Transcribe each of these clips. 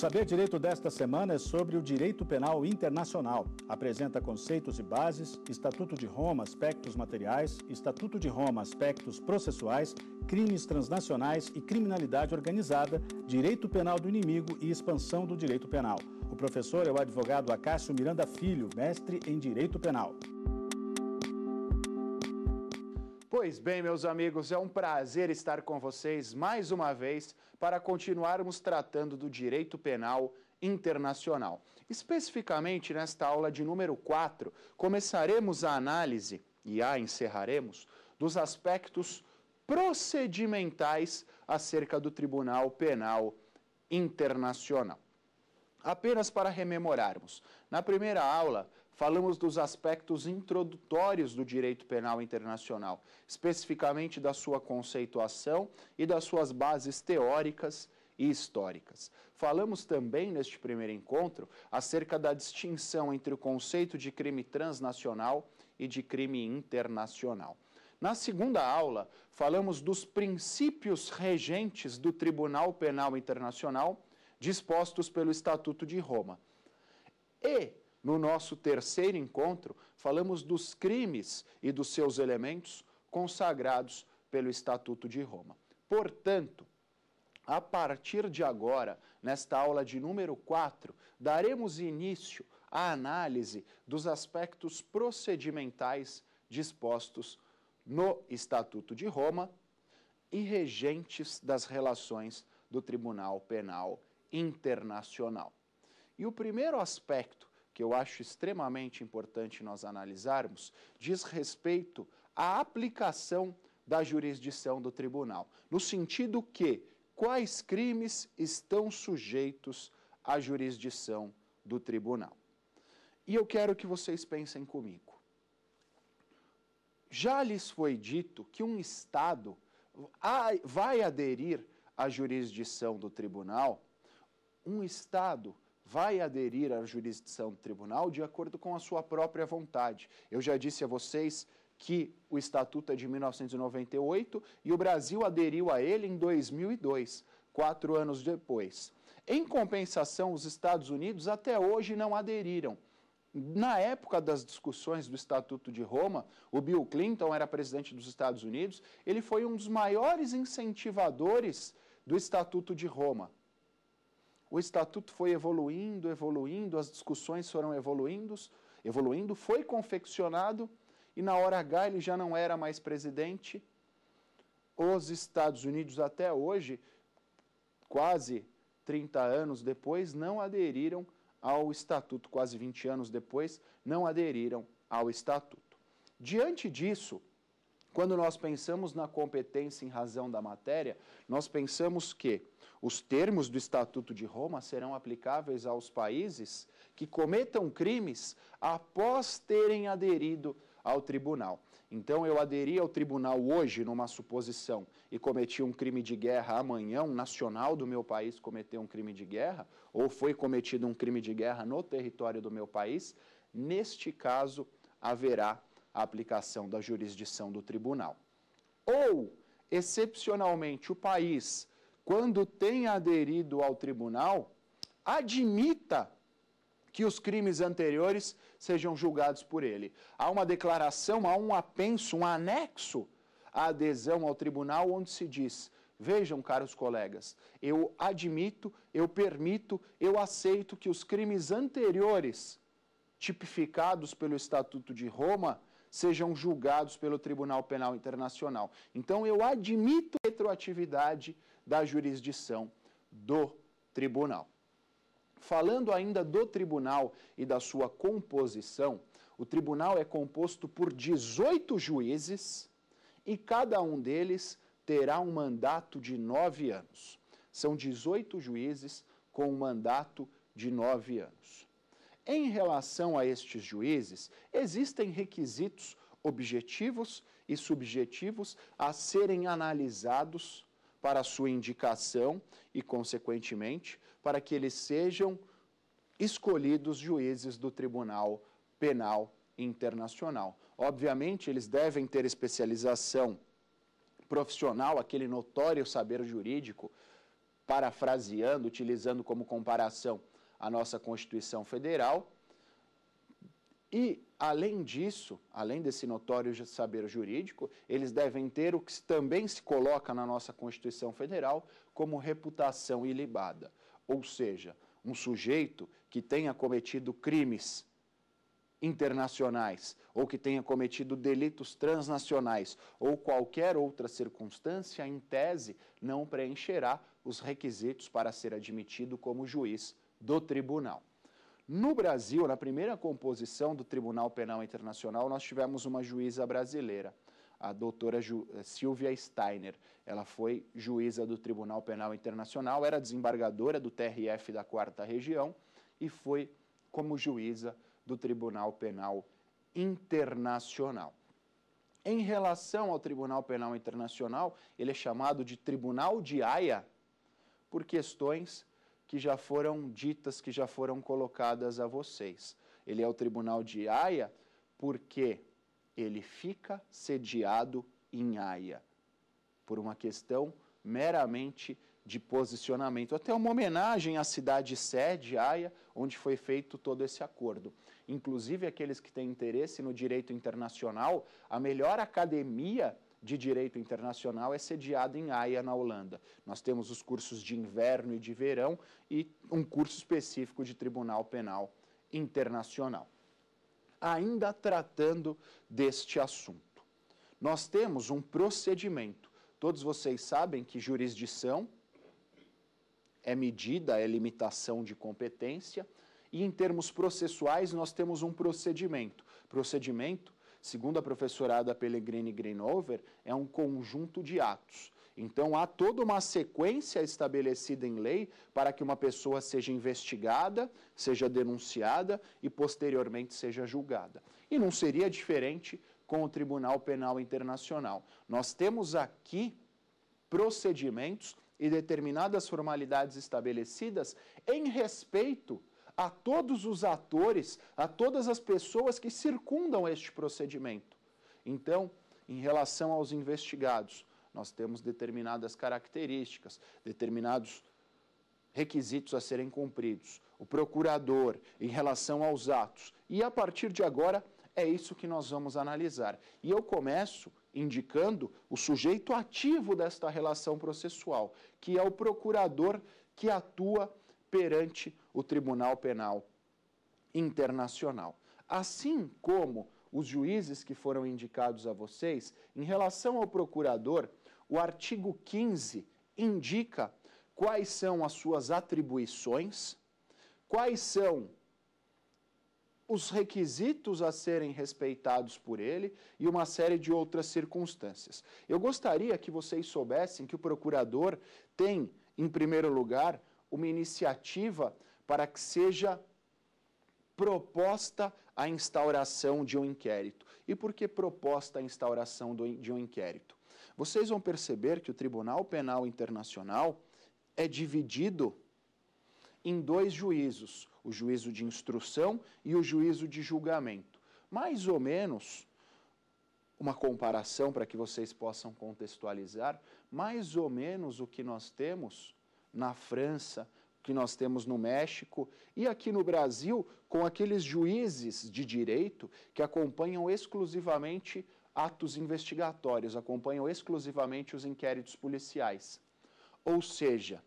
Saber Direito desta semana é sobre o direito penal internacional. Apresenta conceitos e bases, Estatuto de Roma, aspectos materiais, Estatuto de Roma, aspectos processuais, crimes transnacionais e criminalidade organizada, direito penal do inimigo e expansão do direito penal. O professor é o advogado Acácio Miranda Filho, mestre em direito penal. Pois bem, meus amigos, é um prazer estar com vocês mais uma vez para continuarmos tratando do direito penal internacional. Especificamente nesta aula de número 4, começaremos a análise e a encerraremos dos aspectos procedimentais acerca do Tribunal Penal Internacional. Apenas para rememorarmos, na primeira aula falamos dos aspectos introdutórios do direito penal internacional, especificamente da sua conceituação e das suas bases teóricas e históricas. Falamos também neste primeiro encontro acerca da distinção entre o conceito de crime transnacional e de crime internacional. Na segunda aula, falamos dos princípios regentes do Tribunal Penal Internacional dispostos pelo Estatuto de Roma. E no nosso terceiro encontro, falamos dos crimes e dos seus elementos consagrados pelo Estatuto de Roma. Portanto, a partir de agora, nesta aula de número 4, daremos início à análise dos aspectos procedimentais dispostos no Estatuto de Roma e regentes das relações do Tribunal Penal Internacional. E o primeiro aspecto que eu acho extremamente importante nós analisarmos, diz respeito à aplicação da jurisdição do tribunal, no sentido que quais crimes estão sujeitos à jurisdição do tribunal. E eu quero que vocês pensem comigo. Já lhes foi dito que um Estado vai aderir à jurisdição do tribunal, um Estado vai aderir à jurisdição do tribunal de acordo com a sua própria vontade. Eu já disse a vocês que o estatuto é de 1998 e o Brasil aderiu a ele em 2002, quatro anos depois. Em compensação, os Estados Unidos até hoje não aderiram. Na época das discussões do Estatuto de Roma, o Bill Clinton era presidente dos Estados Unidos, ele foi um dos maiores incentivadores do Estatuto de Roma o estatuto foi evoluindo, evoluindo, as discussões foram evoluindo, evoluindo, foi confeccionado e na hora H ele já não era mais presidente. Os Estados Unidos até hoje, quase 30 anos depois, não aderiram ao estatuto, quase 20 anos depois, não aderiram ao estatuto. Diante disso, quando nós pensamos na competência em razão da matéria, nós pensamos que os termos do Estatuto de Roma serão aplicáveis aos países que cometam crimes após terem aderido ao tribunal. Então, eu aderi ao tribunal hoje, numa suposição, e cometi um crime de guerra amanhã, um nacional do meu país cometeu um crime de guerra, ou foi cometido um crime de guerra no território do meu país, neste caso haverá a aplicação da jurisdição do tribunal. Ou, excepcionalmente, o país, quando tem aderido ao tribunal, admita que os crimes anteriores sejam julgados por ele. Há uma declaração, há um apenso, um anexo à adesão ao tribunal, onde se diz: vejam, caros colegas, eu admito, eu permito, eu aceito que os crimes anteriores tipificados pelo Estatuto de Roma sejam julgados pelo Tribunal Penal Internacional. Então, eu admito a retroatividade da jurisdição do tribunal. Falando ainda do tribunal e da sua composição, o tribunal é composto por 18 juízes e cada um deles terá um mandato de nove anos. São 18 juízes com um mandato de nove anos. Em relação a estes juízes, existem requisitos objetivos e subjetivos a serem analisados para sua indicação e, consequentemente, para que eles sejam escolhidos juízes do Tribunal Penal Internacional. Obviamente, eles devem ter especialização profissional, aquele notório saber jurídico, parafraseando, utilizando como comparação a nossa Constituição Federal. E, além disso, além desse notório saber jurídico, eles devem ter o que também se coloca na nossa Constituição Federal como reputação ilibada. Ou seja, um sujeito que tenha cometido crimes internacionais ou que tenha cometido delitos transnacionais ou qualquer outra circunstância, em tese, não preencherá os requisitos para ser admitido como juiz do tribunal. No Brasil, na primeira composição do Tribunal Penal Internacional, nós tivemos uma juíza brasileira, a doutora Ju, eh, Silvia Steiner. Ela foi juíza do Tribunal Penal Internacional, era desembargadora do TRF da Quarta Região e foi como juíza do Tribunal Penal Internacional. Em relação ao Tribunal Penal Internacional, ele é chamado de Tribunal de Haia por questões que já foram ditas, que já foram colocadas a vocês. Ele é o tribunal de Haia porque ele fica sediado em Haia, por uma questão meramente de posicionamento. Até uma homenagem à cidade sede, Haia, onde foi feito todo esse acordo. Inclusive, aqueles que têm interesse no direito internacional, a melhor academia de Direito Internacional é sediado em Haia, na Holanda. Nós temos os cursos de inverno e de verão e um curso específico de Tribunal Penal Internacional. Ainda tratando deste assunto, nós temos um procedimento. Todos vocês sabem que jurisdição é medida, é limitação de competência, e em termos processuais nós temos um procedimento. Procedimento segundo a professorada Pellegrini Greenover, é um conjunto de atos. Então, há toda uma sequência estabelecida em lei para que uma pessoa seja investigada, seja denunciada e, posteriormente, seja julgada. E não seria diferente com o Tribunal Penal Internacional. Nós temos aqui procedimentos e determinadas formalidades estabelecidas em respeito a todos os atores, a todas as pessoas que circundam este procedimento. Então, em relação aos investigados, nós temos determinadas características, determinados requisitos a serem cumpridos. O procurador, em relação aos atos. E a partir de agora, é isso que nós vamos analisar. E eu começo indicando o sujeito ativo desta relação processual, que é o procurador que atua perante o Tribunal Penal Internacional. Assim como os juízes que foram indicados a vocês, em relação ao procurador, o artigo 15 indica quais são as suas atribuições, quais são os requisitos a serem respeitados por ele e uma série de outras circunstâncias. Eu gostaria que vocês soubessem que o procurador tem, em primeiro lugar, uma iniciativa para que seja proposta a instauração de um inquérito. E por que proposta a instauração de um inquérito? Vocês vão perceber que o Tribunal Penal Internacional é dividido em dois juízos, o juízo de instrução e o juízo de julgamento. Mais ou menos, uma comparação para que vocês possam contextualizar, mais ou menos o que nós temos na França, que nós temos no México e aqui no Brasil, com aqueles juízes de direito que acompanham exclusivamente atos investigatórios, acompanham exclusivamente os inquéritos policiais. Ou seja,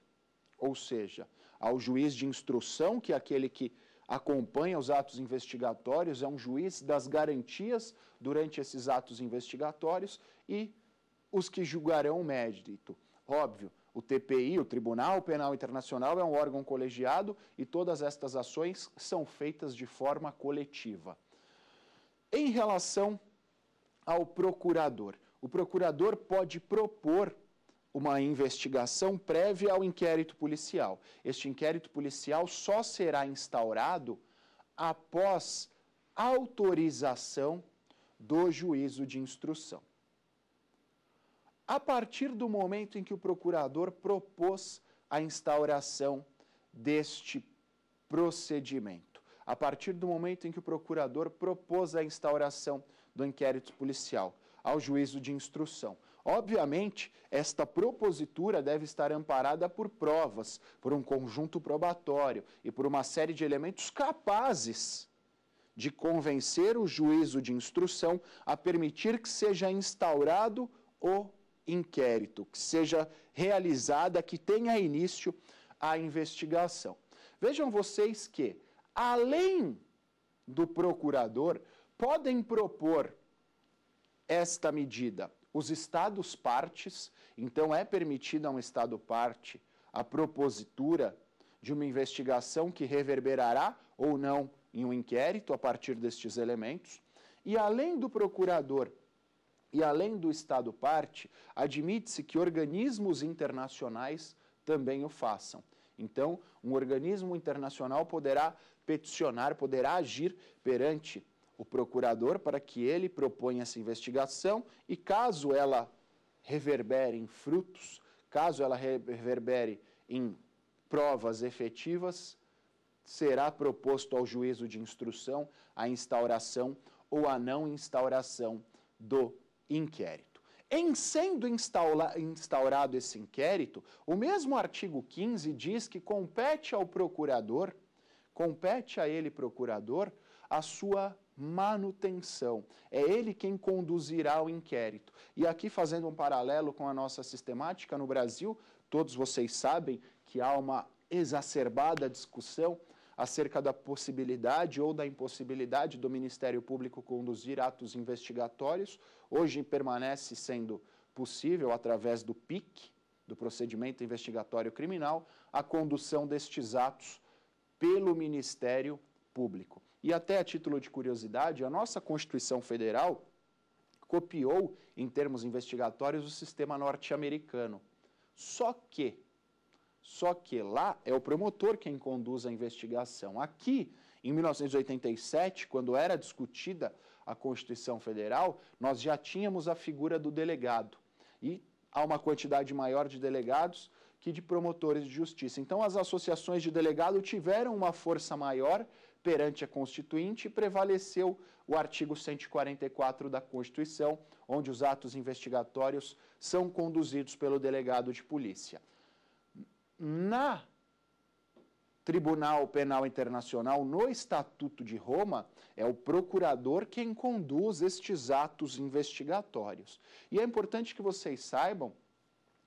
ou seja, ao juiz de instrução, que é aquele que acompanha os atos investigatórios, é um juiz das garantias durante esses atos investigatórios e os que julgarão o mérito. Óbvio, o TPI, o Tribunal Penal Internacional, é um órgão colegiado e todas estas ações são feitas de forma coletiva. Em relação ao procurador, o procurador pode propor uma investigação prévia ao inquérito policial. Este inquérito policial só será instaurado após autorização do juízo de instrução a partir do momento em que o procurador propôs a instauração deste procedimento, a partir do momento em que o procurador propôs a instauração do inquérito policial ao juízo de instrução. Obviamente, esta propositura deve estar amparada por provas, por um conjunto probatório e por uma série de elementos capazes de convencer o juízo de instrução a permitir que seja instaurado o inquérito, que seja realizada, que tenha início a investigação. Vejam vocês que, além do procurador, podem propor esta medida os estados partes, então é permitida a um estado parte a propositura de uma investigação que reverberará ou não em um inquérito a partir destes elementos, e além do procurador e além do Estado parte, admite-se que organismos internacionais também o façam. Então, um organismo internacional poderá peticionar, poderá agir perante o procurador para que ele proponha essa investigação e, caso ela reverbere em frutos, caso ela reverbere em provas efetivas, será proposto ao juízo de instrução a instauração ou a não instauração do inquérito. Em sendo instaurado esse inquérito, o mesmo artigo 15 diz que compete ao procurador, compete a ele, procurador, a sua manutenção. É ele quem conduzirá o inquérito. E aqui, fazendo um paralelo com a nossa sistemática no Brasil, todos vocês sabem que há uma exacerbada discussão acerca da possibilidade ou da impossibilidade do Ministério Público conduzir atos investigatórios. Hoje permanece sendo possível, através do PIC, do procedimento investigatório criminal, a condução destes atos pelo Ministério Público. E até a título de curiosidade, a nossa Constituição Federal copiou, em termos investigatórios, o sistema norte-americano. Só que só que lá é o promotor quem conduz a investigação. Aqui, em 1987, quando era discutida a Constituição Federal, nós já tínhamos a figura do delegado. E há uma quantidade maior de delegados que de promotores de justiça. Então, as associações de delegado tiveram uma força maior perante a Constituinte e prevaleceu o artigo 144 da Constituição, onde os atos investigatórios são conduzidos pelo delegado de polícia na Tribunal Penal Internacional, no Estatuto de Roma, é o procurador quem conduz estes atos investigatórios. E é importante que vocês saibam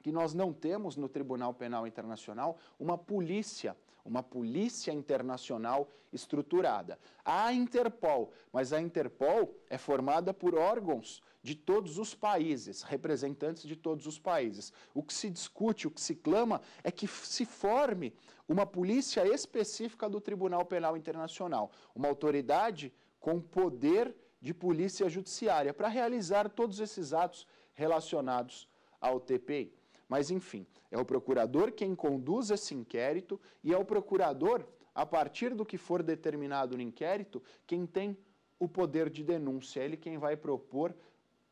que nós não temos no Tribunal Penal Internacional uma polícia uma polícia internacional estruturada. Há a Interpol, mas a Interpol é formada por órgãos de todos os países, representantes de todos os países. O que se discute, o que se clama é que se forme uma polícia específica do Tribunal Penal Internacional, uma autoridade com poder de polícia judiciária para realizar todos esses atos relacionados ao TPI. Mas, enfim, é o procurador quem conduz esse inquérito e é o procurador, a partir do que for determinado no inquérito, quem tem o poder de denúncia. É ele quem vai propor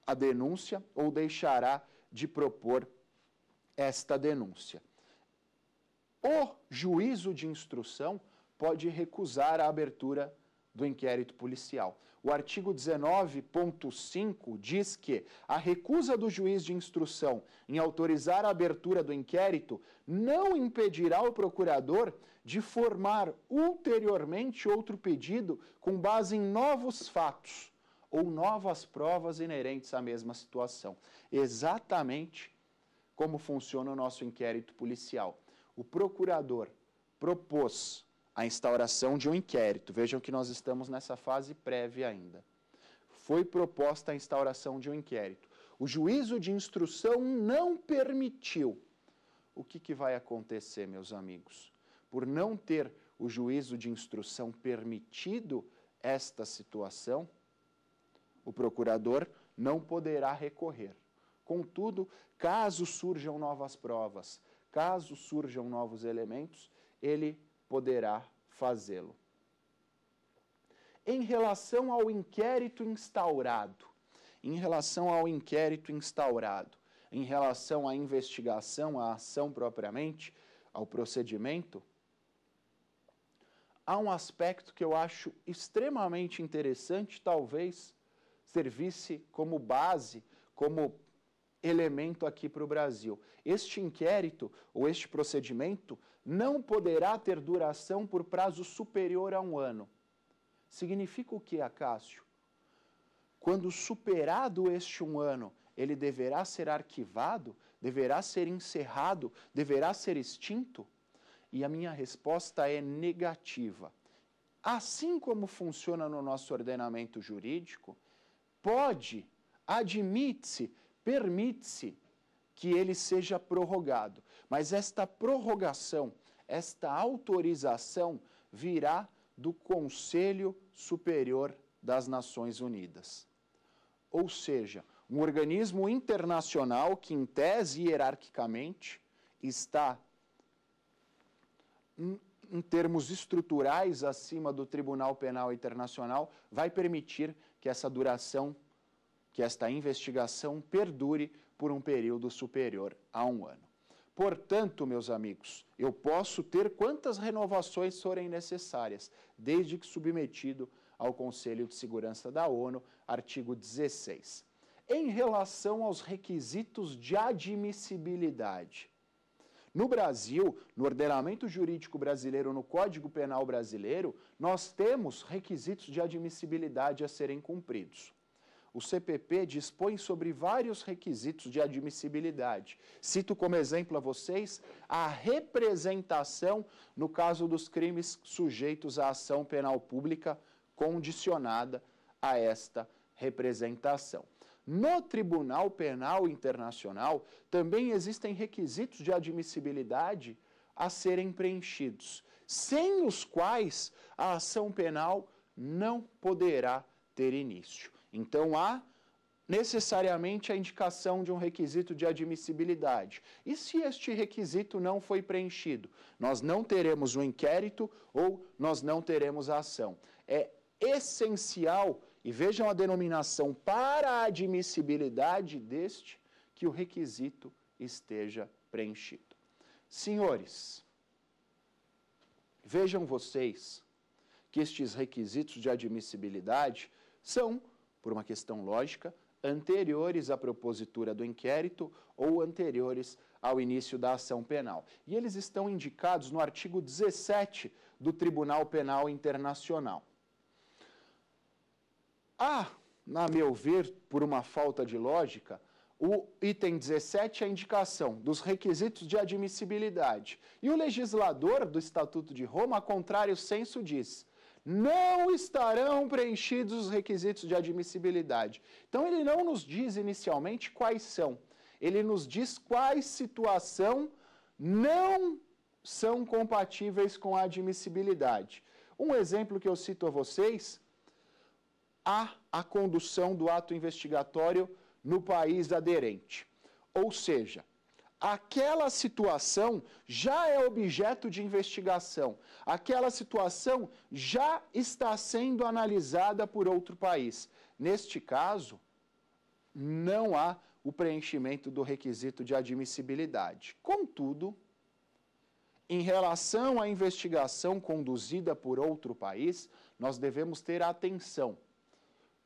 a denúncia ou deixará de propor esta denúncia. O juízo de instrução pode recusar a abertura do inquérito policial. O artigo 19.5 diz que a recusa do juiz de instrução em autorizar a abertura do inquérito não impedirá o procurador de formar ulteriormente outro pedido com base em novos fatos ou novas provas inerentes à mesma situação. Exatamente como funciona o nosso inquérito policial. O procurador propôs a instauração de um inquérito. Vejam que nós estamos nessa fase prévia ainda. Foi proposta a instauração de um inquérito. O juízo de instrução não permitiu. O que, que vai acontecer, meus amigos? Por não ter o juízo de instrução permitido esta situação, o procurador não poderá recorrer. Contudo, caso surjam novas provas, caso surjam novos elementos, ele poderá fazê-lo. Em relação ao inquérito instaurado, em relação ao inquérito instaurado, em relação à investigação, à ação propriamente, ao procedimento, há um aspecto que eu acho extremamente interessante, talvez servisse como base, como elemento aqui para o Brasil. Este inquérito ou este procedimento não poderá ter duração por prazo superior a um ano. Significa o que, Acácio? Quando superado este um ano, ele deverá ser arquivado, deverá ser encerrado, deverá ser extinto? E a minha resposta é negativa. Assim como funciona no nosso ordenamento jurídico, pode, admite-se, permite-se que ele seja prorrogado. Mas esta prorrogação, esta autorização virá do Conselho Superior das Nações Unidas. Ou seja, um organismo internacional que, em tese hierarquicamente, está em, em termos estruturais acima do Tribunal Penal Internacional, vai permitir que essa duração, que esta investigação perdure por um período superior a um ano. Portanto, meus amigos, eu posso ter quantas renovações forem necessárias, desde que submetido ao Conselho de Segurança da ONU, artigo 16. Em relação aos requisitos de admissibilidade, no Brasil, no ordenamento jurídico brasileiro, no Código Penal brasileiro, nós temos requisitos de admissibilidade a serem cumpridos o CPP dispõe sobre vários requisitos de admissibilidade. Cito como exemplo a vocês a representação no caso dos crimes sujeitos à ação penal pública condicionada a esta representação. No Tribunal Penal Internacional também existem requisitos de admissibilidade a serem preenchidos, sem os quais a ação penal não poderá ter início. Então há necessariamente a indicação de um requisito de admissibilidade. E se este requisito não foi preenchido, nós não teremos o um inquérito ou nós não teremos a ação. É essencial, e vejam a denominação para a admissibilidade deste, que o requisito esteja preenchido. Senhores, vejam vocês que estes requisitos de admissibilidade são por uma questão lógica, anteriores à propositura do inquérito ou anteriores ao início da ação penal. E eles estão indicados no artigo 17 do Tribunal Penal Internacional. Há, ah, na meu ver, por uma falta de lógica, o item 17 é a indicação dos requisitos de admissibilidade. E o legislador do Estatuto de Roma, a contrário senso, diz: não estarão preenchidos os requisitos de admissibilidade. Então, ele não nos diz inicialmente quais são, ele nos diz quais situação não são compatíveis com a admissibilidade. Um exemplo que eu cito a vocês, há a condução do ato investigatório no país aderente. Ou seja, aquela situação já é objeto de investigação, aquela situação já está sendo analisada por outro país. Neste caso, não há o preenchimento do requisito de admissibilidade. Contudo, em relação à investigação conduzida por outro país, nós devemos ter atenção,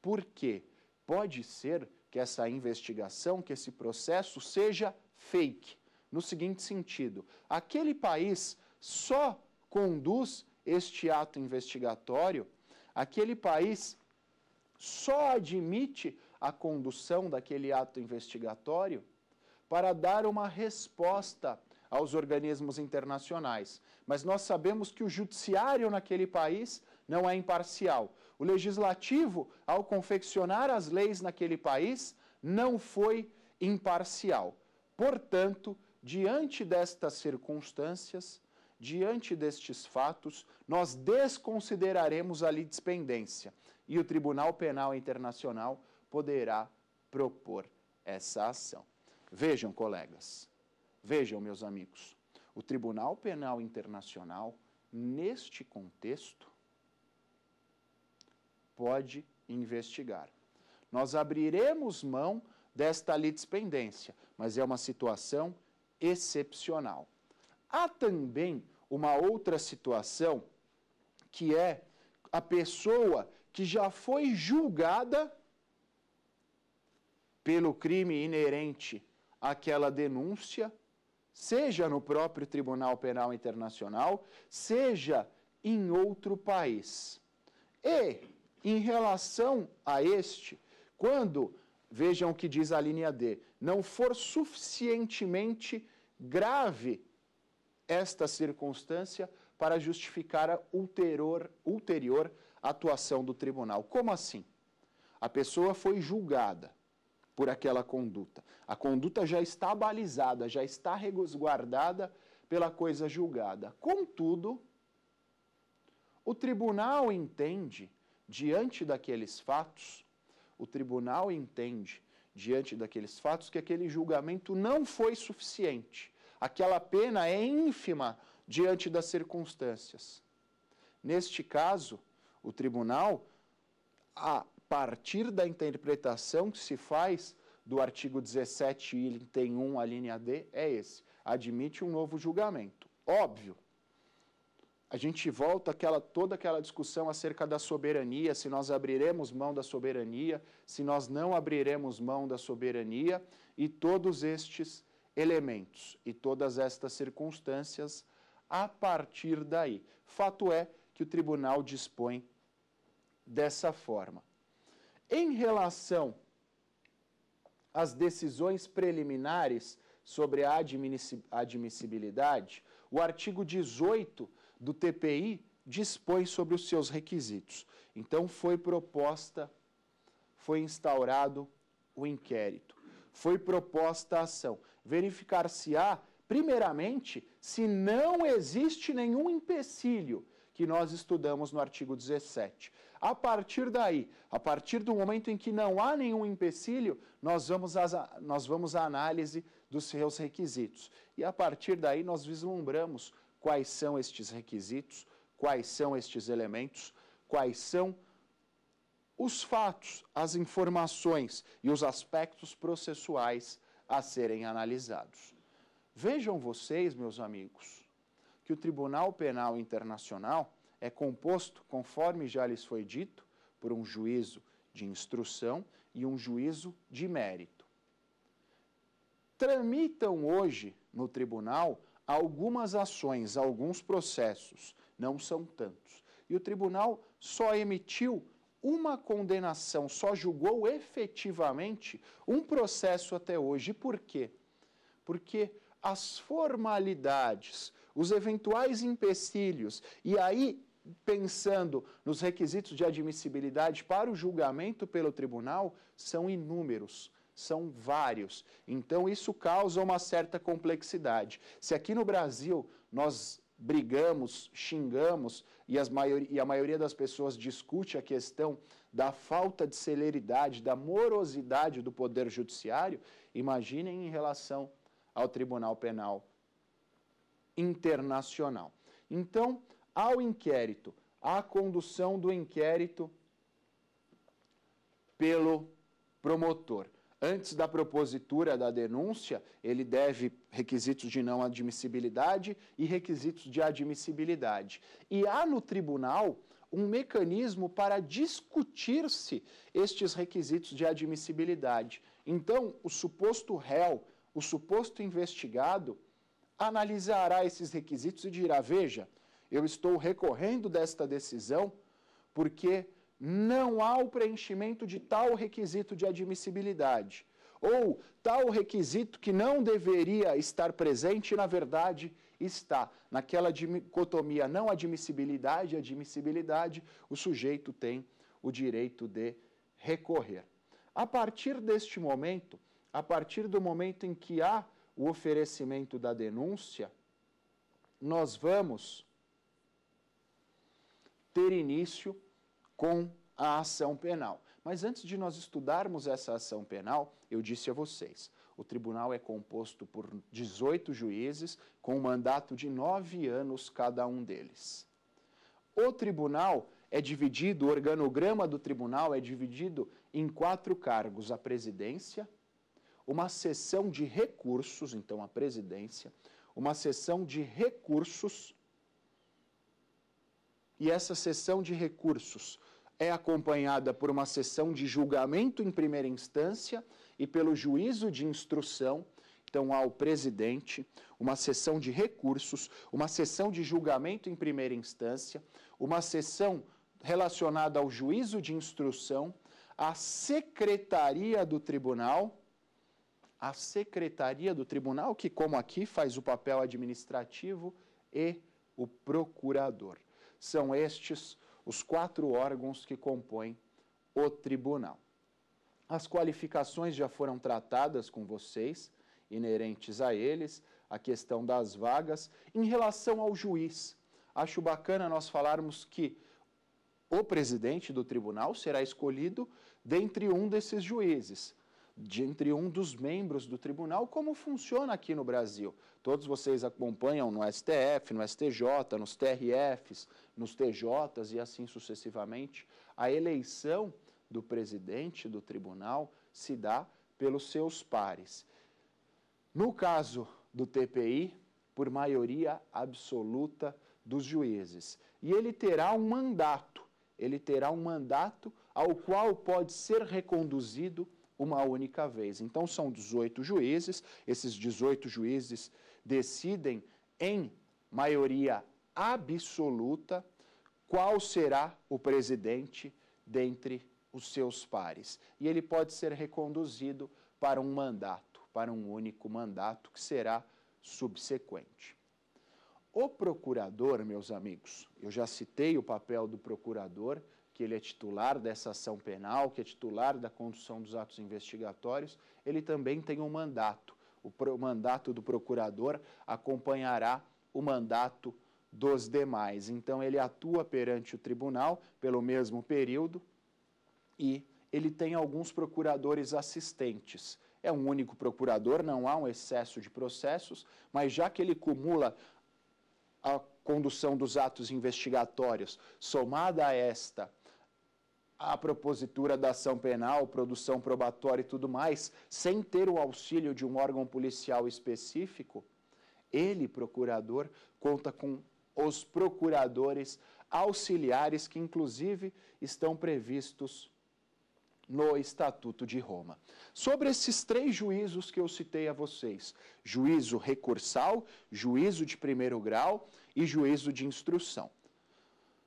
porque pode ser que essa investigação, que esse processo seja fake, no seguinte sentido: aquele país só conduz este ato investigatório, aquele país só admite a condução daquele ato investigatório para dar uma resposta aos organismos internacionais. Mas nós sabemos que o judiciário naquele país não é imparcial. O legislativo, ao confeccionar as leis naquele país, não foi imparcial. Portanto, diante destas circunstâncias, diante destes fatos, nós desconsideraremos a litispendência e o Tribunal Penal Internacional poderá propor essa ação. Vejam, colegas, vejam, meus amigos, o Tribunal Penal Internacional, neste contexto, pode investigar. Nós abriremos mão desta litispendência, mas é uma situação excepcional. Há também uma outra situação que é a pessoa que já foi julgada pelo crime inerente àquela denúncia, seja no próprio Tribunal Penal Internacional, seja em outro país. E, em relação a este, quando Vejam o que diz a linha D. Não for suficientemente grave esta circunstância para justificar a ulterior, ulterior atuação do tribunal. Como assim? A pessoa foi julgada por aquela conduta. A conduta já está balizada, já está resguardada pela coisa julgada. Contudo, o tribunal entende, diante daqueles fatos, o tribunal entende, diante daqueles fatos, que aquele julgamento não foi suficiente. Aquela pena é ínfima diante das circunstâncias. Neste caso, o tribunal, a partir da interpretação que se faz do artigo 17, item 1, a linha D, é esse. Admite um novo julgamento. Óbvio a gente volta aquela toda aquela discussão acerca da soberania, se nós abriremos mão da soberania, se nós não abriremos mão da soberania e todos estes elementos e todas estas circunstâncias a partir daí. Fato é que o tribunal dispõe dessa forma. Em relação às decisões preliminares sobre a admissibilidade, o artigo 18 do TPI dispõe sobre os seus requisitos. Então foi proposta, foi instaurado o inquérito, foi proposta a ação. Verificar-se-á, primeiramente, se não existe nenhum empecilho que nós estudamos no artigo 17. A partir daí, a partir do momento em que não há nenhum empecilho, nós vamos, nós vamos à análise dos seus requisitos. E a partir daí nós vislumbramos quais são estes requisitos, quais são estes elementos, quais são os fatos, as informações e os aspectos processuais a serem analisados. Vejam vocês, meus amigos, que o Tribunal Penal Internacional é composto, conforme já lhes foi dito, por um juízo de instrução e um juízo de mérito. Tramitam hoje no tribunal algumas ações, alguns processos, não são tantos. E o tribunal só emitiu uma condenação, só julgou efetivamente um processo até hoje. Por quê? Porque as formalidades, os eventuais empecilhos, e aí pensando nos requisitos de admissibilidade para o julgamento pelo tribunal, são inúmeros são vários. Então, isso causa uma certa complexidade. Se aqui no Brasil nós brigamos, xingamos e, as e a maioria das pessoas discute a questão da falta de celeridade, da morosidade do Poder Judiciário, imaginem em relação ao Tribunal Penal Internacional. Então, ao inquérito, à condução do inquérito pelo promotor. Antes da propositura da denúncia, ele deve requisitos de não admissibilidade e requisitos de admissibilidade. E há no tribunal um mecanismo para discutir-se estes requisitos de admissibilidade. Então, o suposto réu, o suposto investigado, analisará esses requisitos e dirá: veja, eu estou recorrendo desta decisão porque não há o preenchimento de tal requisito de admissibilidade, ou tal requisito que não deveria estar presente, na verdade, está. Naquela dicotomia não admissibilidade, e admissibilidade, o sujeito tem o direito de recorrer. A partir deste momento, a partir do momento em que há o oferecimento da denúncia, nós vamos ter início com a ação penal. Mas antes de nós estudarmos essa ação penal, eu disse a vocês: o tribunal é composto por 18 juízes, com um mandato de nove anos cada um deles. O tribunal é dividido, o organograma do tribunal é dividido em quatro cargos: a presidência, uma sessão de recursos, então a presidência, uma sessão de recursos. E essa sessão de recursos é acompanhada por uma sessão de julgamento em primeira instância e pelo juízo de instrução. Então, há o presidente, uma sessão de recursos, uma sessão de julgamento em primeira instância, uma sessão relacionada ao juízo de instrução, a secretaria do tribunal, a secretaria do tribunal, que, como aqui, faz o papel administrativo, e o procurador. São estes os quatro órgãos que compõem o tribunal. As qualificações já foram tratadas com vocês, inerentes a eles, a questão das vagas. Em relação ao juiz, acho bacana nós falarmos que o presidente do tribunal será escolhido dentre um desses juízes de entre um dos membros do tribunal, como funciona aqui no Brasil. Todos vocês acompanham no STF, no STJ, nos TRFs, nos TJs e assim sucessivamente. A eleição do presidente do tribunal se dá pelos seus pares. No caso do TPI, por maioria absoluta dos juízes. E ele terá um mandato, ele terá um mandato ao qual pode ser reconduzido uma única vez. Então são 18 juízes, esses 18 juízes decidem em maioria absoluta qual será o presidente dentre os seus pares. E ele pode ser reconduzido para um mandato, para um único mandato que será subsequente. O procurador, meus amigos, eu já citei o papel do procurador que ele é titular dessa ação penal, que é titular da condução dos atos investigatórios, ele também tem um mandato. O, mandato do procurador acompanhará o mandato dos demais. Então, ele atua perante o tribunal pelo mesmo período e ele tem alguns procuradores assistentes. É um único procurador, não há um excesso de processos, mas já que ele cumula a condução dos atos investigatórios, somada a esta a propositura da ação penal, produção probatória e tudo mais, sem ter o auxílio de um órgão policial específico, ele, procurador, conta com os procuradores auxiliares que, inclusive, estão previstos no Estatuto de Roma. Sobre esses três juízos que eu citei a vocês: juízo recursal, juízo de primeiro grau e juízo de instrução.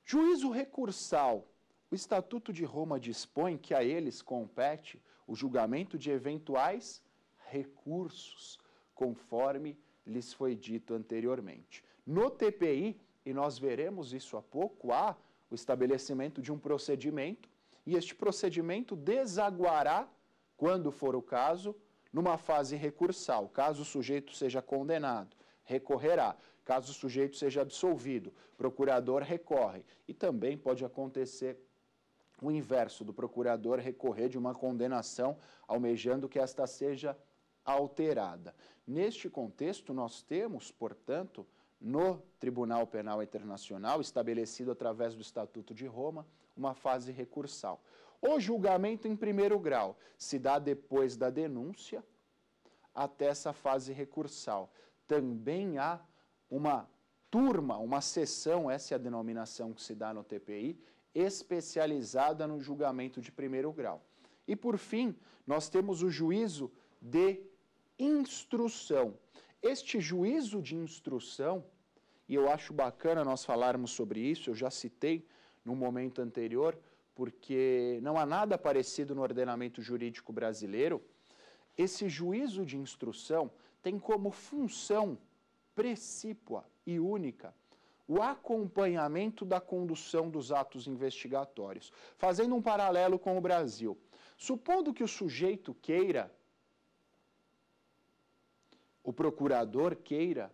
Juízo recursal o Estatuto de Roma dispõe que a eles compete o julgamento de eventuais recursos, conforme lhes foi dito anteriormente. No TPI, e nós veremos isso há pouco, há o estabelecimento de um procedimento, e este procedimento desaguará, quando for o caso, numa fase recursal. Caso o sujeito seja condenado, recorrerá. Caso o sujeito seja absolvido, procurador recorre. E também pode acontecer o inverso do procurador recorrer de uma condenação, almejando que esta seja alterada. Neste contexto, nós temos, portanto, no Tribunal Penal Internacional, estabelecido através do Estatuto de Roma, uma fase recursal. O julgamento em primeiro grau se dá depois da denúncia até essa fase recursal. Também há uma turma, uma sessão, essa é a denominação que se dá no TPI, especializada no julgamento de primeiro grau. E por fim, nós temos o juízo de instrução. Este juízo de instrução, e eu acho bacana nós falarmos sobre isso, eu já citei no momento anterior, porque não há nada parecido no ordenamento jurídico brasileiro. Esse juízo de instrução tem como função precípua e única o acompanhamento da condução dos atos investigatórios. Fazendo um paralelo com o Brasil, supondo que o sujeito queira, o procurador queira,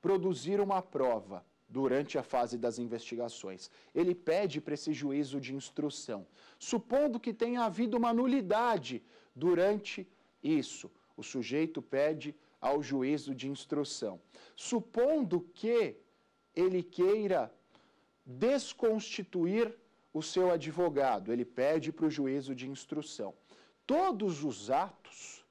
produzir uma prova durante a fase das investigações, ele pede para esse juízo de instrução, supondo que tenha havido uma nulidade durante isso. O sujeito pede ao juízo de instrução. Supondo que ele queira desconstituir o seu advogado, ele pede para o juízo de instrução. Todos os atos,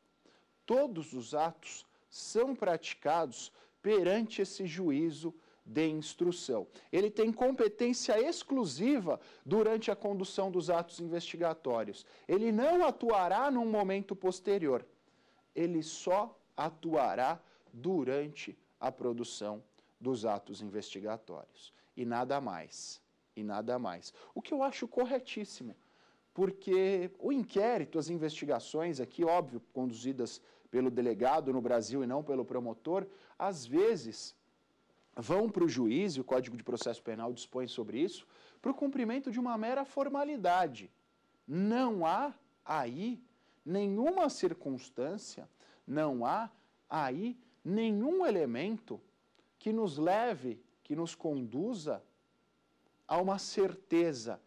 todos os atos são praticados perante esse juízo de instrução. Ele tem competência exclusiva durante a condução dos atos investigatórios. Ele não atuará num momento posterior. Ele só atuará durante a produção dos atos investigatórios. E nada mais. E nada mais. O que eu acho corretíssimo, porque o inquérito, as investigações aqui, óbvio, conduzidas pelo delegado no Brasil e não pelo promotor, às vezes vão para o juiz, e o Código de Processo Penal dispõe sobre isso, para o cumprimento de uma mera formalidade. Não há aí nenhuma circunstância, não há aí nenhum elemento que nos leve, que nos conduza a uma certeza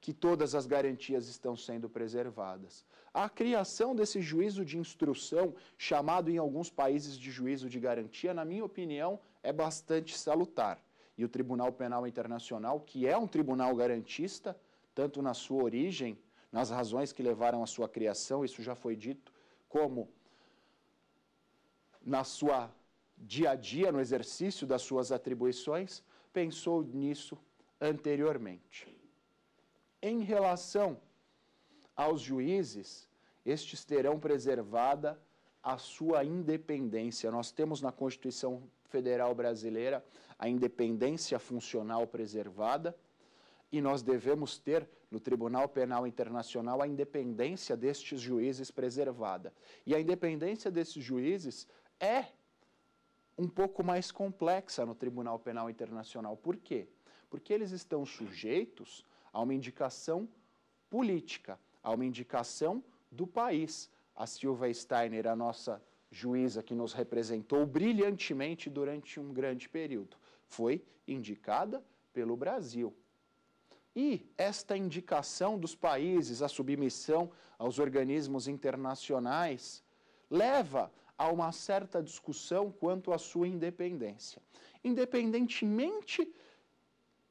que todas as garantias estão sendo preservadas. A criação desse juízo de instrução, chamado em alguns países de juízo de garantia, na minha opinião, é bastante salutar. E o Tribunal Penal Internacional, que é um tribunal garantista, tanto na sua origem, nas razões que levaram à sua criação, isso já foi dito, como na sua dia a dia no exercício das suas atribuições, pensou nisso anteriormente. Em relação aos juízes, estes terão preservada a sua independência. Nós temos na Constituição Federal Brasileira a independência funcional preservada e nós devemos ter no Tribunal Penal Internacional a independência destes juízes preservada. E a independência desses juízes é um pouco mais complexa no Tribunal Penal Internacional. Por quê? Porque eles estão sujeitos a uma indicação política, a uma indicação do país. A Silva Steiner, a nossa juíza que nos representou brilhantemente durante um grande período, foi indicada pelo Brasil. E esta indicação dos países, a submissão aos organismos internacionais, leva a uma certa discussão quanto à sua independência. Independentemente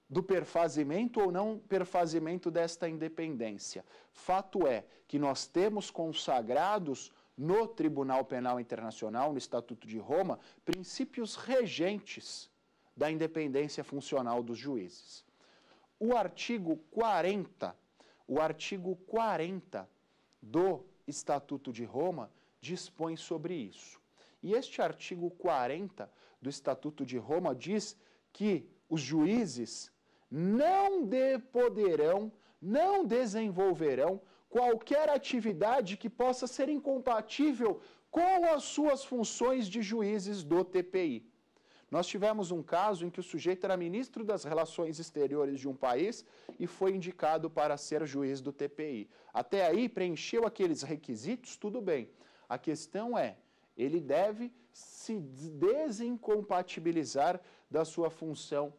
do perfazimento ou não perfazimento desta independência, fato é que nós temos consagrados no Tribunal Penal Internacional, no Estatuto de Roma, princípios regentes da independência funcional dos juízes. O artigo 40, o artigo 40 do Estatuto de Roma dispõe sobre isso. E este artigo 40 do Estatuto de Roma diz que os juízes não depoderão, poderão, não desenvolverão qualquer atividade que possa ser incompatível com as suas funções de juízes do TPI. Nós tivemos um caso em que o sujeito era ministro das Relações Exteriores de um país e foi indicado para ser juiz do TPI. Até aí preencheu aqueles requisitos, tudo bem. A questão é, ele deve se desincompatibilizar da sua função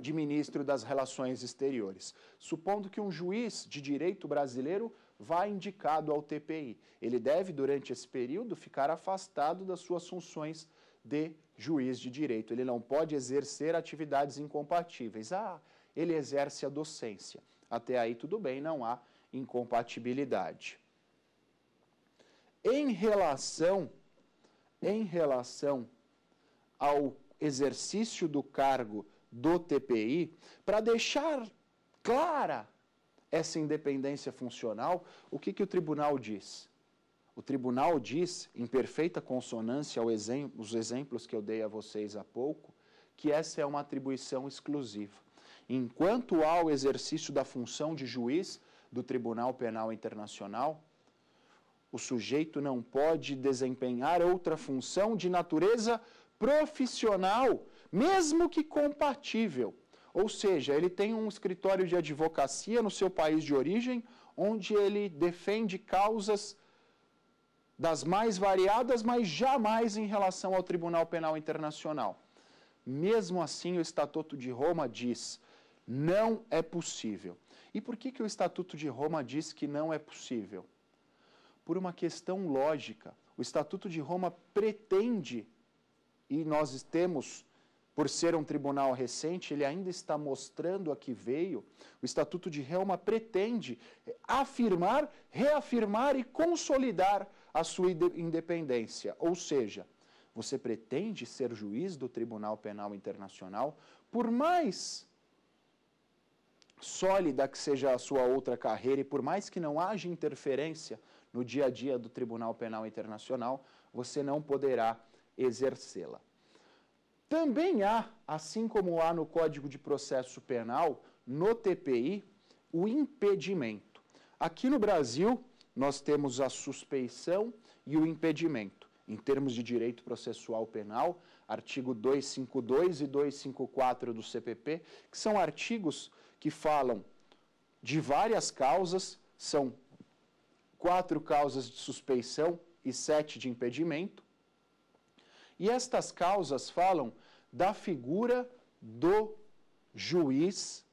de ministro das Relações Exteriores. Supondo que um juiz de direito brasileiro vá indicado ao TPI, ele deve, durante esse período, ficar afastado das suas funções de juiz de direito. Ele não pode exercer atividades incompatíveis. Ah, ele exerce a docência. Até aí tudo bem, não há incompatibilidade em relação em relação ao exercício do cargo do TPI, para deixar clara essa independência funcional, o que, que o tribunal diz? O tribunal diz, em perfeita consonância aos exemplos que eu dei a vocês há pouco, que essa é uma atribuição exclusiva. Enquanto há o exercício da função de juiz do Tribunal Penal Internacional, o sujeito não pode desempenhar outra função de natureza profissional, mesmo que compatível. Ou seja, ele tem um escritório de advocacia no seu país de origem, onde ele defende causas das mais variadas, mas jamais em relação ao Tribunal Penal Internacional. Mesmo assim, o Estatuto de Roma diz: não é possível. E por que, que o Estatuto de Roma diz que não é possível? por uma questão lógica. O Estatuto de Roma pretende, e nós temos, por ser um tribunal recente, ele ainda está mostrando a que veio, o Estatuto de Roma pretende afirmar, reafirmar e consolidar a sua independência. Ou seja, você pretende ser juiz do Tribunal Penal Internacional, por mais sólida que seja a sua outra carreira e por mais que não haja interferência no dia a dia do Tribunal Penal Internacional, você não poderá exercê-la. Também há, assim como há no Código de Processo Penal, no TPI, o impedimento. Aqui no Brasil, nós temos a suspeição e o impedimento. Em termos de direito processual penal, artigo 252 e 254 do CPP, que são artigos que falam de várias causas, são quatro causas de suspeição e sete de impedimento. E estas causas falam da figura do juiz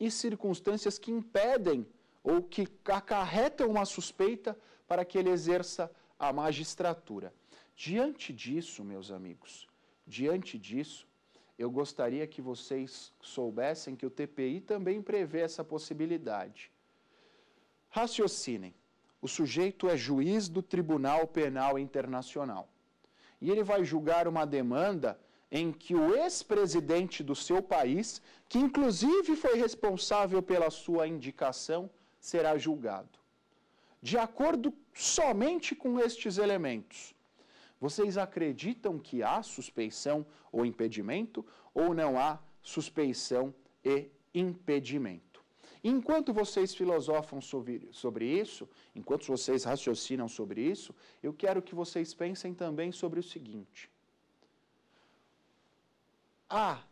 e circunstâncias que impedem ou que acarretam uma suspeita para que ele exerça a magistratura. Diante disso, meus amigos, diante disso, eu gostaria que vocês soubessem que o TPI também prevê essa possibilidade. Raciocinem. O sujeito é juiz do Tribunal Penal Internacional. E ele vai julgar uma demanda em que o ex-presidente do seu país, que inclusive foi responsável pela sua indicação, será julgado. De acordo somente com estes elementos, vocês acreditam que há suspeição ou impedimento ou não há suspeição e impedimento? Enquanto vocês filosofam sobre, sobre isso, enquanto vocês raciocinam sobre isso, eu quero que vocês pensem também sobre o seguinte: a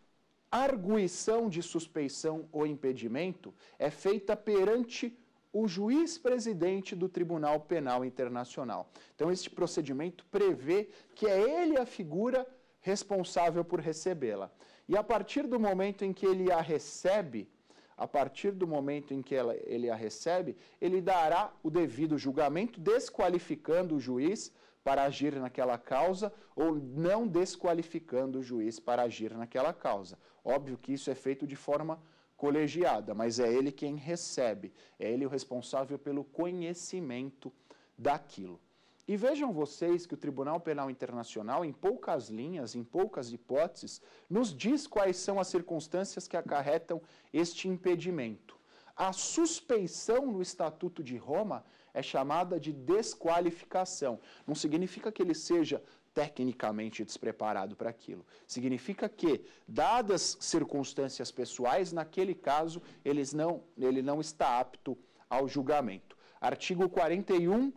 arguição de suspeição ou impedimento é feita perante o juiz presidente do Tribunal Penal Internacional. Então, este procedimento prevê que é ele a figura responsável por recebê-la. E a partir do momento em que ele a recebe, a partir do momento em que ela, ele a recebe, ele dará o devido julgamento, desqualificando o juiz para agir naquela causa ou não desqualificando o juiz para agir naquela causa. Óbvio que isso é feito de forma colegiada, mas é ele quem recebe, é ele o responsável pelo conhecimento daquilo. E vejam vocês que o Tribunal Penal Internacional, em poucas linhas, em poucas hipóteses, nos diz quais são as circunstâncias que acarretam este impedimento. A suspeição no Estatuto de Roma é chamada de desqualificação. Não significa que ele seja tecnicamente despreparado para aquilo. Significa que, dadas circunstâncias pessoais, naquele caso, eles não, ele não está apto ao julgamento. Artigo 41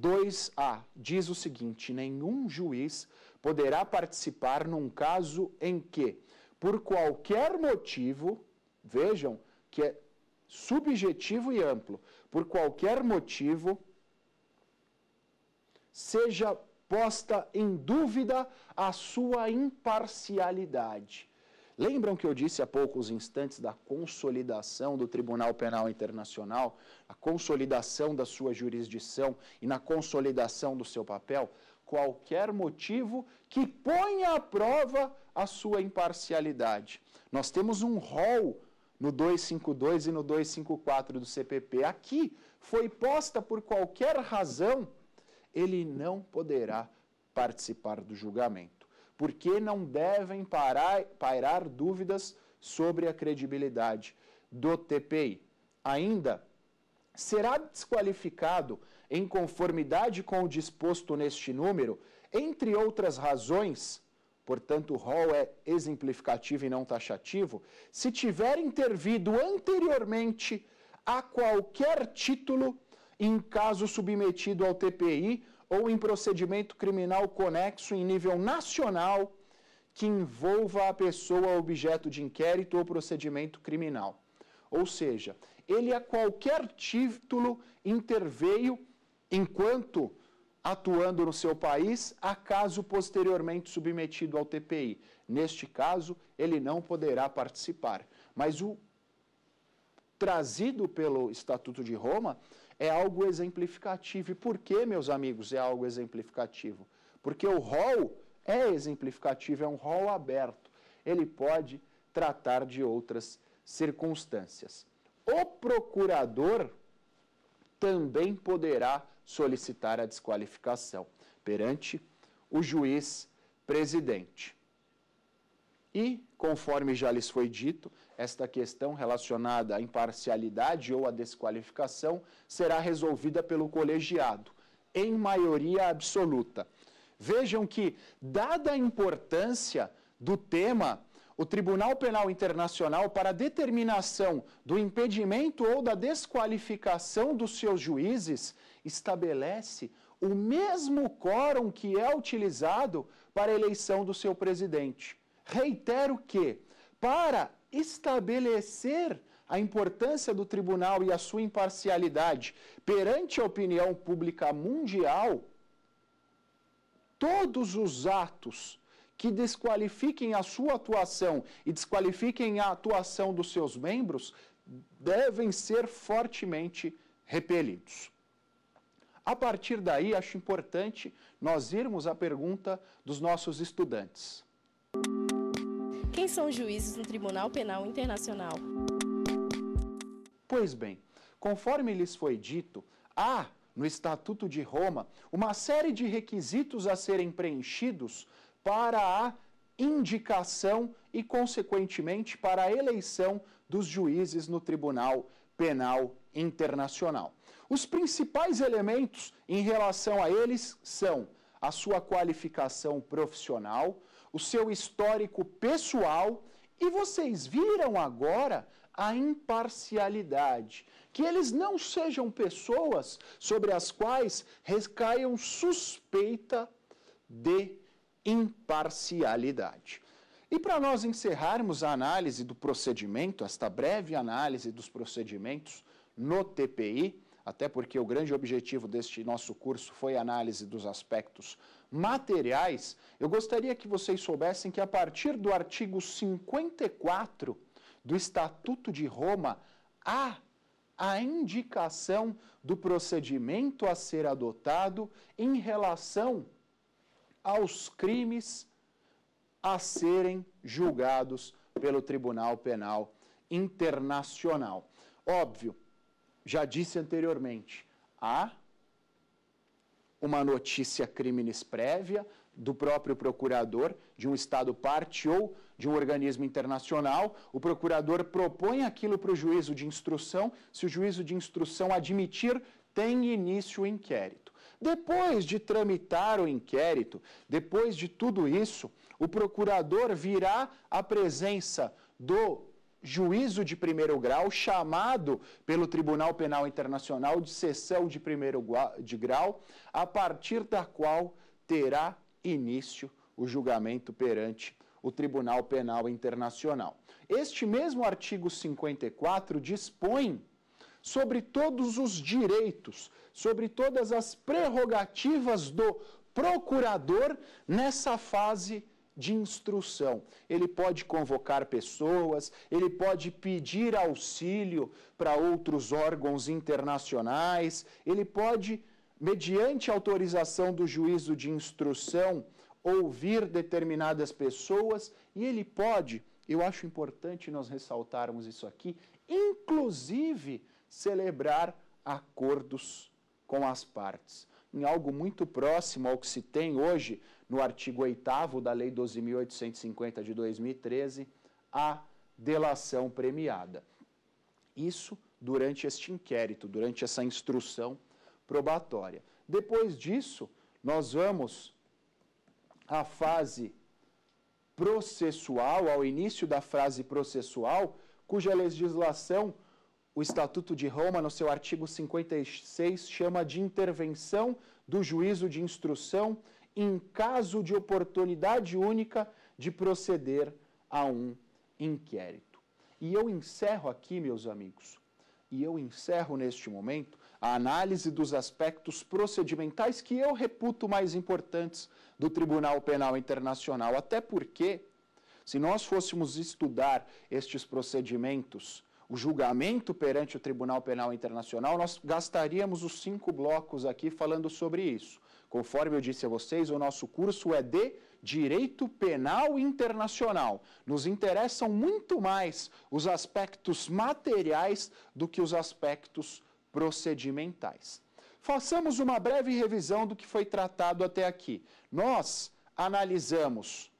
2A diz o seguinte: nenhum juiz poderá participar num caso em que, por qualquer motivo, vejam que é subjetivo e amplo, por qualquer motivo, seja posta em dúvida a sua imparcialidade. Lembram que eu disse há poucos instantes da consolidação do Tribunal Penal Internacional, a consolidação da sua jurisdição e na consolidação do seu papel? Qualquer motivo que ponha à prova a sua imparcialidade. Nós temos um rol no 252 e no 254 do CPP. Aqui foi posta por qualquer razão, ele não poderá participar do julgamento porque não devem parar, pairar dúvidas sobre a credibilidade do TPI. Ainda, será desqualificado em conformidade com o disposto neste número, entre outras razões, portanto o rol é exemplificativo e não taxativo, se tiver intervido anteriormente a qualquer título em caso submetido ao TPI ou em procedimento criminal conexo em nível nacional que envolva a pessoa objeto de inquérito ou procedimento criminal. Ou seja, ele a qualquer título interveio enquanto atuando no seu país, a caso posteriormente submetido ao TPI. Neste caso, ele não poderá participar. Mas o trazido pelo Estatuto de Roma é algo exemplificativo. E por que, meus amigos, é algo exemplificativo? Porque o rol é exemplificativo, é um rol aberto. Ele pode tratar de outras circunstâncias. O procurador também poderá solicitar a desqualificação perante o juiz presidente. E, conforme já lhes foi dito, esta questão relacionada à imparcialidade ou à desqualificação será resolvida pelo colegiado, em maioria absoluta. Vejam que, dada a importância do tema, o Tribunal Penal Internacional, para a determinação do impedimento ou da desqualificação dos seus juízes, estabelece o mesmo quórum que é utilizado para a eleição do seu presidente. Reitero que, para estabelecer a importância do tribunal e a sua imparcialidade perante a opinião pública mundial, todos os atos que desqualifiquem a sua atuação e desqualifiquem a atuação dos seus membros devem ser fortemente repelidos. A partir daí, acho importante nós irmos à pergunta dos nossos estudantes. Quem são os juízes no Tribunal Penal Internacional? Pois bem, conforme lhes foi dito, há no Estatuto de Roma uma série de requisitos a serem preenchidos para a indicação e, consequentemente, para a eleição dos juízes no Tribunal Penal Internacional. Os principais elementos em relação a eles são a sua qualificação profissional, o seu histórico pessoal e vocês viram agora a imparcialidade. Que eles não sejam pessoas sobre as quais recaiam suspeita de imparcialidade. E para nós encerrarmos a análise do procedimento, esta breve análise dos procedimentos no TPI, até porque o grande objetivo deste nosso curso foi a análise dos aspectos materiais, eu gostaria que vocês soubessem que a partir do artigo 54 do Estatuto de Roma, há a indicação do procedimento a ser adotado em relação aos crimes a serem julgados pelo Tribunal Penal Internacional. Óbvio, já disse anteriormente, há uma notícia crimes prévia do próprio procurador de um Estado parte ou de um organismo internacional. O procurador propõe aquilo para o juízo de instrução. Se o juízo de instrução admitir, tem início o inquérito. Depois de tramitar o inquérito, depois de tudo isso, o procurador virá à presença do juízo de primeiro grau, chamado pelo Tribunal Penal Internacional de sessão de primeiro de grau, a partir da qual terá início o julgamento perante o Tribunal Penal Internacional. Este mesmo artigo 54 dispõe sobre todos os direitos, sobre todas as prerrogativas do procurador nessa fase de instrução. Ele pode convocar pessoas, ele pode pedir auxílio para outros órgãos internacionais, ele pode, mediante autorização do juízo de instrução, ouvir determinadas pessoas e ele pode, eu acho importante nós ressaltarmos isso aqui, inclusive celebrar acordos com as partes em algo muito próximo ao que se tem hoje no artigo 8 da Lei 12.850 de 2013, a delação premiada. Isso durante este inquérito, durante essa instrução probatória. Depois disso, nós vamos à fase processual, ao início da fase processual, cuja legislação o Estatuto de Roma, no seu artigo 56, chama de intervenção do juízo de instrução em caso de oportunidade única de proceder a um inquérito. E eu encerro aqui, meus amigos, e eu encerro neste momento a análise dos aspectos procedimentais que eu reputo mais importantes do Tribunal Penal Internacional, até porque, se nós fôssemos estudar estes procedimentos o julgamento perante o Tribunal Penal Internacional, nós gastaríamos os cinco blocos aqui falando sobre isso. Conforme eu disse a vocês, o nosso curso é de Direito Penal Internacional. Nos interessam muito mais os aspectos materiais do que os aspectos procedimentais. Façamos uma breve revisão do que foi tratado até aqui. Nós analisamos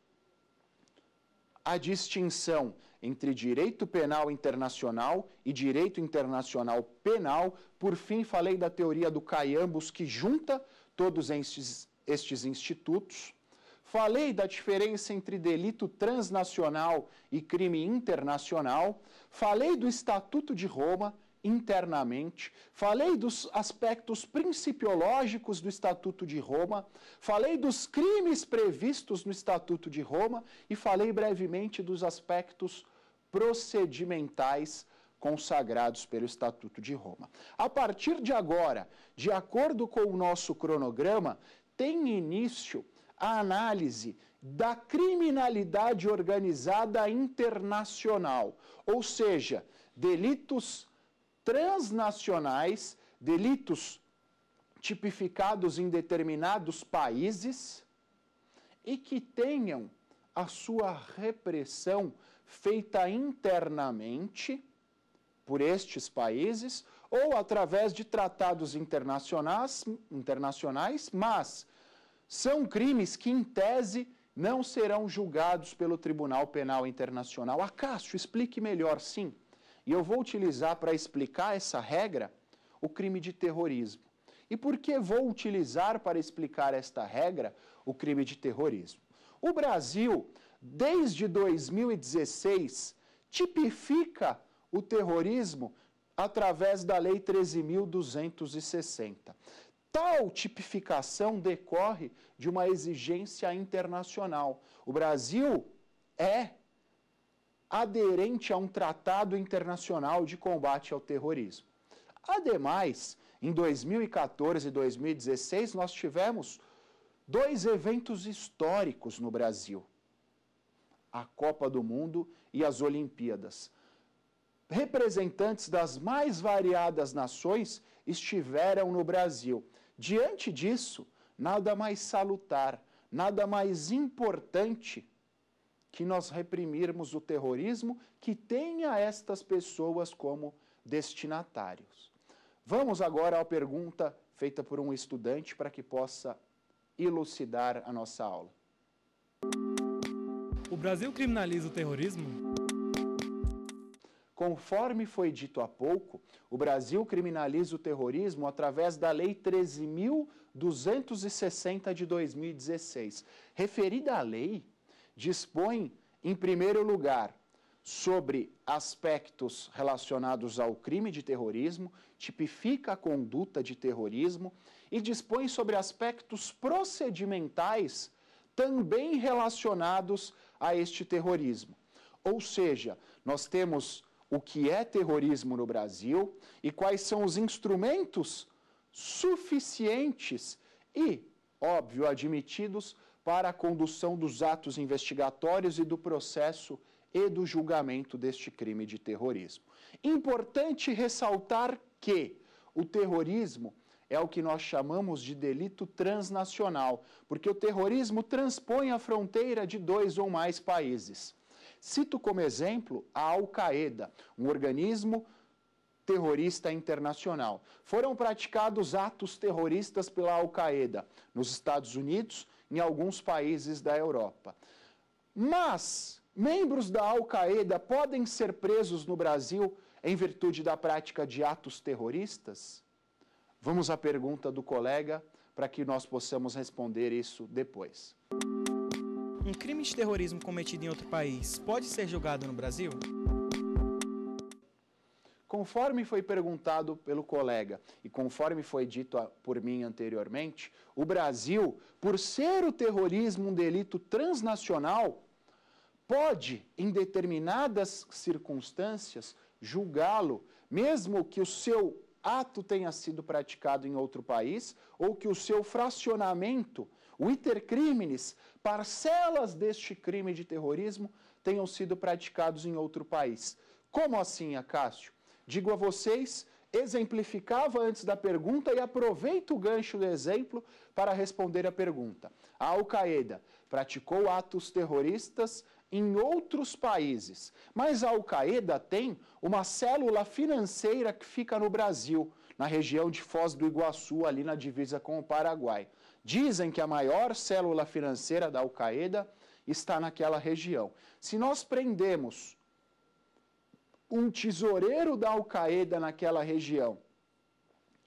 a distinção entre direito penal internacional e direito internacional penal. Por fim, falei da teoria do Caiambos, que junta todos estes, estes institutos. Falei da diferença entre delito transnacional e crime internacional. Falei do Estatuto de Roma internamente, falei dos aspectos principiológicos do Estatuto de Roma, falei dos crimes previstos no Estatuto de Roma e falei brevemente dos aspectos procedimentais consagrados pelo Estatuto de Roma. A partir de agora, de acordo com o nosso cronograma, tem início a análise da criminalidade organizada internacional, ou seja, delitos transnacionais, delitos tipificados em determinados países e que tenham a sua repressão feita internamente por estes países ou através de tratados internacionais, internacionais, mas são crimes que, em tese, não serão julgados pelo Tribunal Penal Internacional. Acácio, explique melhor, sim. E eu vou utilizar para explicar essa regra o crime de terrorismo. E por que vou utilizar para explicar esta regra o crime de terrorismo? O Brasil desde 2016, tipifica o terrorismo através da Lei 13.260. Tal tipificação decorre de uma exigência internacional. O Brasil é aderente a um tratado internacional de combate ao terrorismo. Ademais, em 2014 e 2016, nós tivemos dois eventos históricos no Brasil a Copa do Mundo e as Olimpíadas. Representantes das mais variadas nações estiveram no Brasil. Diante disso, nada mais salutar, nada mais importante que nós reprimirmos o terrorismo que tenha estas pessoas como destinatários. Vamos agora à pergunta feita por um estudante para que possa elucidar a nossa aula. O Brasil criminaliza o terrorismo? Conforme foi dito há pouco, o Brasil criminaliza o terrorismo através da Lei 13.260 de 2016. Referida à lei, dispõe, em primeiro lugar, sobre aspectos relacionados ao crime de terrorismo, tipifica a conduta de terrorismo e dispõe sobre aspectos procedimentais também relacionados a este terrorismo. Ou seja, nós temos o que é terrorismo no Brasil e quais são os instrumentos suficientes e, óbvio, admitidos para a condução dos atos investigatórios e do processo e do julgamento deste crime de terrorismo. Importante ressaltar que o terrorismo é o que nós chamamos de delito transnacional, porque o terrorismo transpõe a fronteira de dois ou mais países. Cito como exemplo a Al-Qaeda, um organismo terrorista internacional. Foram praticados atos terroristas pela Al-Qaeda nos Estados Unidos, em alguns países da Europa. Mas membros da Al-Qaeda podem ser presos no Brasil em virtude da prática de atos terroristas? Vamos à pergunta do colega para que nós possamos responder isso depois. Um crime de terrorismo cometido em outro país pode ser julgado no Brasil? Conforme foi perguntado pelo colega e conforme foi dito por mim anteriormente, o Brasil, por ser o terrorismo um delito transnacional, pode, em determinadas circunstâncias, julgá-lo, mesmo que o seu ato tenha sido praticado em outro país ou que o seu fracionamento, o intercrimes, parcelas deste crime de terrorismo tenham sido praticados em outro país. Como assim, Acácio? Digo a vocês, exemplificava antes da pergunta e aproveito o gancho do exemplo para responder a pergunta. A Al-Qaeda praticou atos terroristas em outros países, mas a Al-Qaeda tem uma célula financeira que fica no Brasil, na região de Foz do Iguaçu, ali na divisa com o Paraguai. Dizem que a maior célula financeira da Al-Qaeda está naquela região. Se nós prendemos um tesoureiro da Al-Qaeda naquela região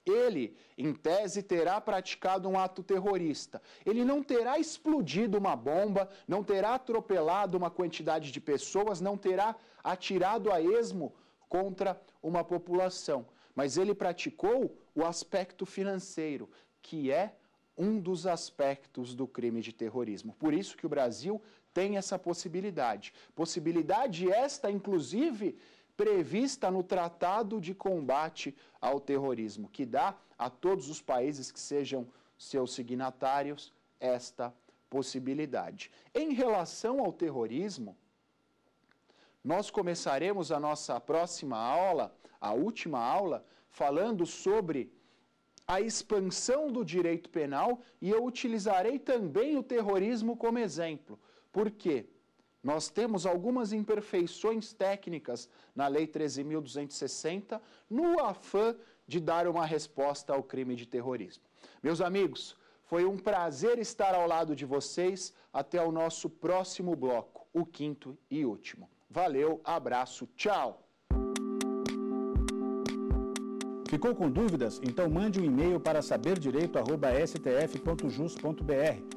ele, em tese, terá praticado um ato terrorista. Ele não terá explodido uma bomba, não terá atropelado uma quantidade de pessoas, não terá atirado a esmo contra uma população. Mas ele praticou o aspecto financeiro, que é um dos aspectos do crime de terrorismo. Por isso que o Brasil tem essa possibilidade. Possibilidade esta, inclusive, prevista no Tratado de Combate ao Terrorismo, que dá a todos os países que sejam seus signatários esta possibilidade. Em relação ao terrorismo, nós começaremos a nossa próxima aula, a última aula, falando sobre a expansão do direito penal e eu utilizarei também o terrorismo como exemplo. Por quê? Nós temos algumas imperfeições técnicas na Lei 13.260 no afã de dar uma resposta ao crime de terrorismo. Meus amigos, foi um prazer estar ao lado de vocês. Até o nosso próximo bloco, o quinto e último. Valeu, abraço, tchau! Ficou com dúvidas? Então mande um e-mail para saberdireito.stf.jus.br